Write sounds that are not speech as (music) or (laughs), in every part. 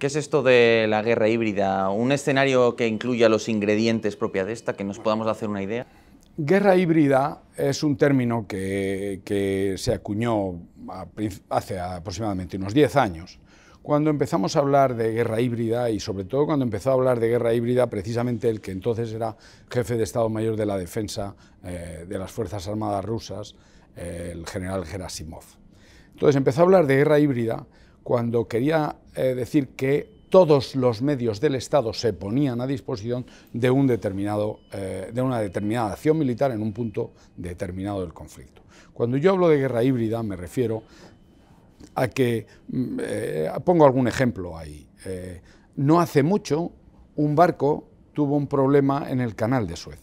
¿Qué es esto de la guerra híbrida? ¿Un escenario que incluya los ingredientes propios de esta, que nos podamos hacer una idea? Guerra híbrida es un término que, se acuñó hace aproximadamente unos 10 años. Cuando empezamos a hablar de guerra híbrida y sobre todo cuando empezó a hablar de guerra híbrida precisamente el que entonces era jefe de Estado Mayor de la Defensa eh, de las Fuerzas Armadas Rusas, el general Gerasimov. Entonces empezó a hablar de guerra híbrida cuando quería eh, decir que todos los medios del Estado se ponían a disposición de, un determinado, eh, de una determinada acción militar en un punto determinado del conflicto. Cuando yo hablo de guerra híbrida me refiero a que, mm, eh, pongo algún ejemplo ahí, no hace mucho un barco tuvo un problema en el canal de Suez.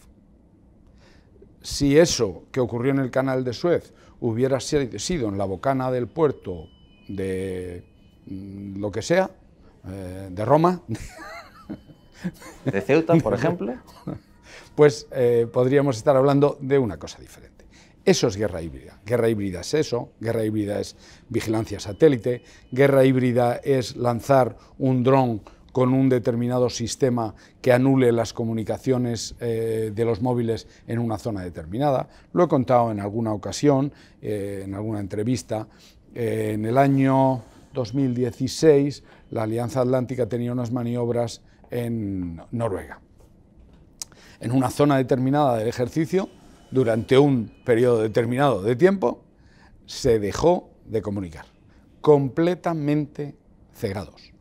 Si eso que ocurrió en el canal de Suez hubiera sido en la bocana del puerto de mm, lo que sea, eh, de Roma. ¿De Ceuta, por (laughs) ejemplo? Pues eh, podríamos estar hablando de una cosa diferente. Eso es guerra híbrida. Guerra híbrida es eso, guerra híbrida es vigilancia satélite, guerra híbrida es lanzar un dron con un determinado sistema que anule las comunicaciones eh, de los móviles en una zona determinada. Lo he contado en alguna ocasión, en alguna entrevista, eh, en el año 2016 la Alianza Atlántica tenía unas maniobras en Noruega, en una zona determinada del ejercicio, durante un periodo determinado de tiempo, se dejó de comunicar, completamente cegados.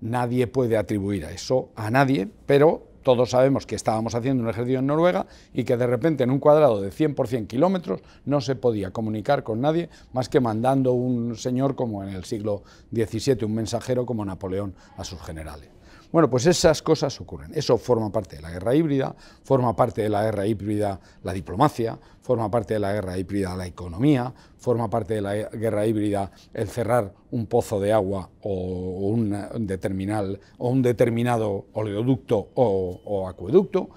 Nadie puede atribuir a eso a nadie, pero todos sabemos que estábamos haciendo un ejercicio en Noruega y que de repente en un cuadrado de 100% kilómetros no se podía comunicar con nadie más que mandando un señor como en el siglo XVII, un mensajero como Napoleón a sus generales. Bueno, pues esas cosas ocurren. Eso forma parte de la guerra híbrida, forma parte de la guerra híbrida la diplomacia, forma parte de la guerra híbrida la economía, forma parte de la guerra híbrida el cerrar un pozo de agua o un, o un determinado oleoducto o acueducto,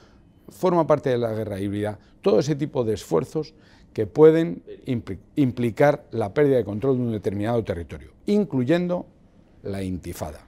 forma parte de la guerra híbrida todo ese tipo de esfuerzos que pueden implicar la pérdida de control de un determinado territorio, incluyendo la intifada.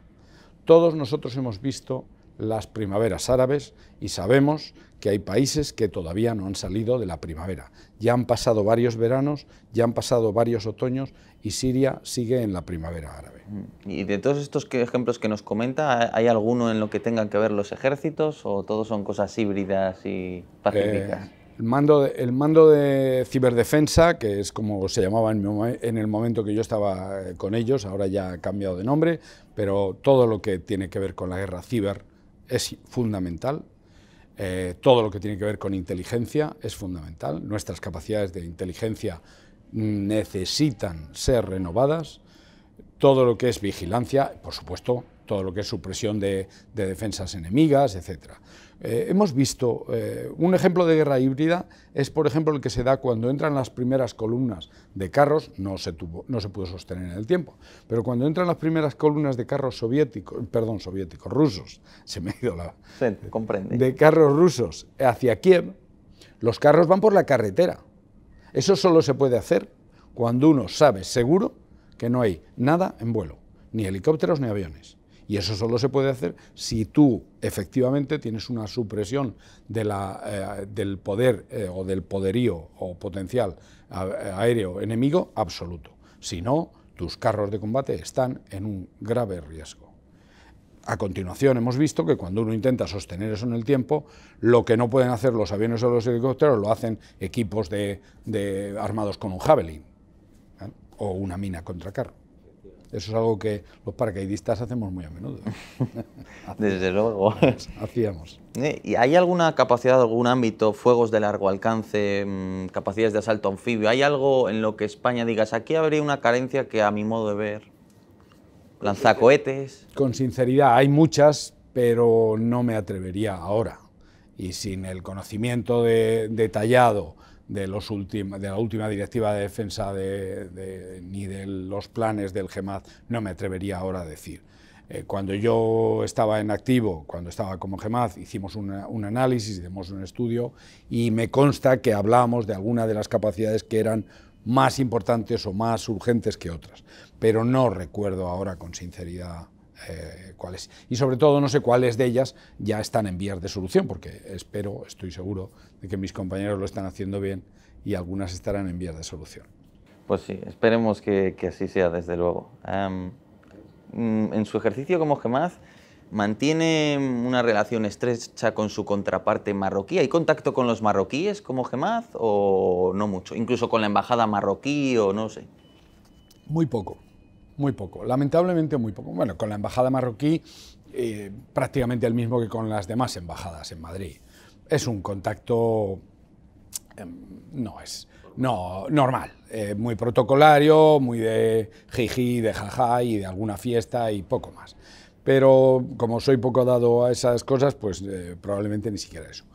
Todos nosotros hemos visto las primaveras árabes y sabemos que hay países que todavía no han salido de la primavera. Ya han pasado varios veranos, ya han pasado varios otoños y Siria sigue en la primavera árabe. Mm. ¿Y de todos estos ejemplos que nos comenta, hay alguno en lo que tengan que ver los ejércitos o todos son cosas híbridas y pacíficas? Eh, el mando, de, el mando de ciberdefensa, que es como se llamaba en, el momento que yo estaba eh, con ellos, ahora ya ha cambiado de nombre, pero todo lo que tiene que ver con la guerra ciber es fundamental, eh, todo lo que tiene que ver con inteligencia es fundamental, nuestras capacidades de inteligencia necesitan ser renovadas, todo lo que es vigilancia, por supuesto, todo lo que es supresión de, defensas enemigas, etc. Eh, hemos visto, eh, un ejemplo de guerra híbrida es por ejemplo el que se da cuando entran las primeras columnas de carros, no se, no se pudo sostener en el tiempo, pero cuando entran las primeras columnas de carros soviéticos, perdón, soviéticos, rusos, (laughs) se me ha ido la... comprende. De carros rusos hacia Kiev, los carros van por la carretera. Eso solo se puede hacer cuando uno sabe seguro que no hay nada en vuelo, ni helicópteros ni aviones. Y eso solo se puede hacer si tú efectivamente tienes una supresión eh, del poder eh, o del poderío o potencial aéreo enemigo absoluto. Si no, tus carros de combate están en un grave riesgo. A continuación hemos visto que cuando uno intenta sostener eso en el tiempo, lo que no pueden hacer los aviones o los helicópteros lo hacen equipos de, armados con un javelin ¿eh? o una mina contra carro. Eso es algo que los paracaidistas hacemos muy a menudo. (laughs) Desde luego. Hacíamos. Eh, ¿Y hay alguna capacidad, algún ámbito, fuegos de largo alcance, mm, capacidades de asalto anfibio? ¿Hay algo en lo que España digas, aquí habría una carencia que a mi modo de ver, eh, cohetes... Con sinceridad, hay muchas, pero no me atrevería ahora. Y sin el conocimiento detallado de, los de la última directiva de defensa de, ni de los planes del gemat no me atrevería ahora a decir. Eh, cuando yo estaba en activo, cuando estaba como GEMAD, hicimos un análisis, hicimos un estudio y me consta que hablábamos de alguna de las capacidades que eran más importantes o más urgentes que otras, pero no recuerdo ahora con sinceridad eh, cuáles. Y sobre todo no sé cuáles de ellas ya están en vías de solución, porque espero, estoy seguro de que mis compañeros lo están haciendo bien y algunas estarán en vías de solución. Pues sí, esperemos que, así sea, desde luego. Mm, en su ejercicio como Gemaz, ¿mantiene una relación estrecha con su contraparte marroquí? ¿Hay contacto con los marroquíes como Gemaz o no mucho? Incluso con la embajada marroquí o no sé. Muy poco. Muy poco, lamentablemente muy poco. Bueno, con la embajada marroquí eh, prácticamente el mismo que con las demás embajadas en Madrid. Es un contacto, em, no es, no, normal, eh, muy protocolario, muy de jiji, de jaja y de alguna fiesta y poco más. Pero como soy poco dado a esas cosas, pues eh, probablemente ni siquiera eso.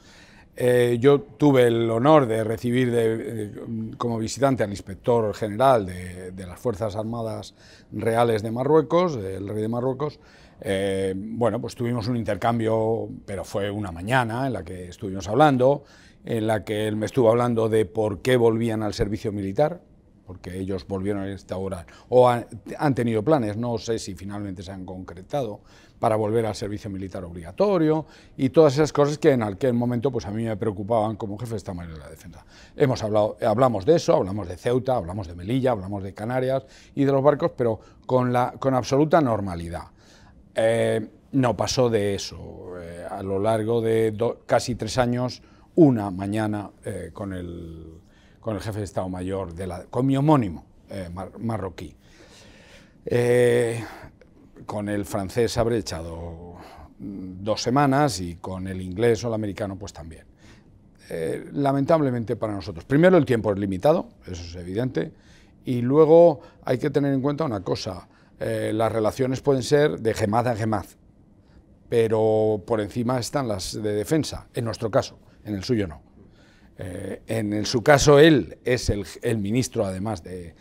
Eh, yo tuve el honor de recibir eh, como visitante al inspector general de, las Fuerzas Armadas Reales de Marruecos, el rey de Marruecos. Eh, bueno, pues tuvimos un intercambio, pero fue una mañana en la que estuvimos hablando, en la que él me estuvo hablando de por qué volvían al servicio militar, porque ellos volvieron a instaurar o han, tenido planes, no sé si finalmente se han concretado, para volver al servicio militar obligatorio y todas esas cosas que en aquel momento pues a mí me preocupaban como jefe de esta manera de la Defensa. Hemos hablado, hablamos de eso, hablamos de Ceuta, hablamos de Melilla, hablamos de Canarias y de los barcos, pero con, la, con absoluta normalidad. Eh, no pasó de eso. Eh, a lo largo de casi tres años, una mañana eh, con el con el jefe de Estado Mayor, de con mi homónimo eh, marroquí. Eh, con el francés habré echado mm, dos semanas y con el inglés o el americano pues también. Eh, lamentablemente para nosotros, primero el tiempo es limitado, eso es evidente, y luego hay que tener en cuenta una cosa, las relaciones pueden ser de gemaz a gemaz, pero por encima están las de defensa, en nuestro caso, en el suyo no. Eh, en su caso, él es el, ministro, además de,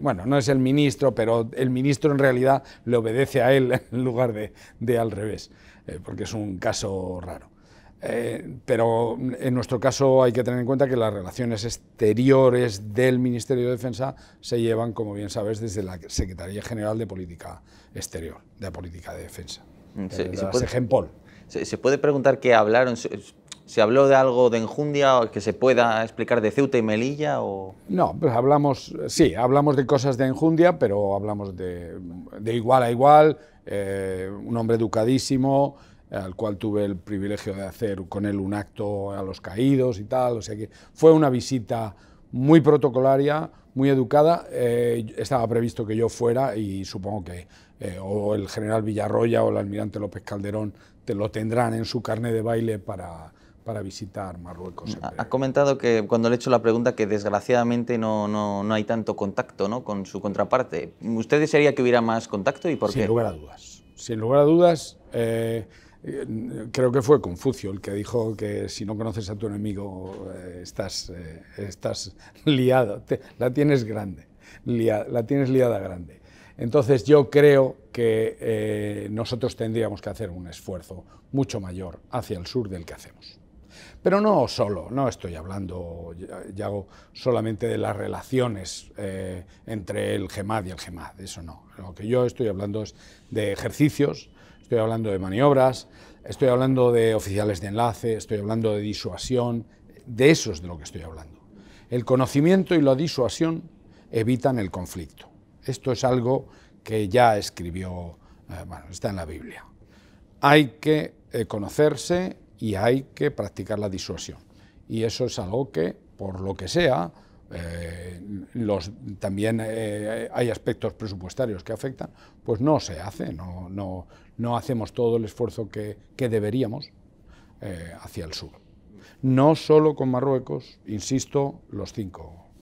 Bueno, no es el ministro, pero el ministro en realidad le obedece a él (laughs) en lugar de, al revés, eh, porque es un caso raro. Eh, pero en nuestro caso hay que tener en cuenta que las relaciones exteriores del Ministerio de Defensa se llevan, como bien sabes, desde la Secretaría General de Política Exterior, de Política de Defensa. Mm, de, se, ¿Se puede preguntar qué hablaron? ¿Se habló de algo de enjundia que se pueda explicar de Ceuta y Melilla? O... No, pues hablamos, sí, hablamos de cosas de enjundia, pero hablamos de, igual a igual, eh, un hombre educadísimo, eh, al cual tuve el privilegio de hacer con él un acto a los caídos y tal, o sea que fue una visita muy protocolaria, muy educada, eh, estaba previsto que yo fuera y supongo que o el general Villarroya o el almirante López Calderón te lo tendrán en su carnet de baile para, para visitar Marruecos. Ha comentado que cuando le he hecho la pregunta que desgraciadamente no, no, hay tanto contacto con su contraparte. ¿Usted desearía que hubiera más contacto y por qué? Sin lugar a dudas. Sin lugar a dudas, eh, creo que fue Confucio el que dijo que si no conoces a tu enemigo eh, estás, eh, estás liado, la tienes grande, la tienes liada grande. Entonces yo creo que nosotros tendríamos que hacer un esfuerzo mucho mayor hacia el sur del que hacemos. Pero no solo, no estoy hablando, solamente de las relaciones eh, entre el GEMAD y el GEMAD, eso no. Lo que yo estoy hablando es de ejercicios, estoy hablando de maniobras, estoy hablando de oficiales de enlace, estoy hablando de disuasión, de eso es de lo que estoy hablando. El conocimiento y la disuasión evitan el conflicto. Esto es algo que ya escribió, eh, bueno, está en la Biblia. Hay que eh, conocerse, y hay que practicar la disuasión. Y eso es algo que, por lo que sea, eh, los, también eh, hay aspectos presupuestarios que afectan, pues no se hace, no, no, hacemos todo el esfuerzo que, deberíamos eh, hacia el sur. No solo con Marruecos, insisto, los cinco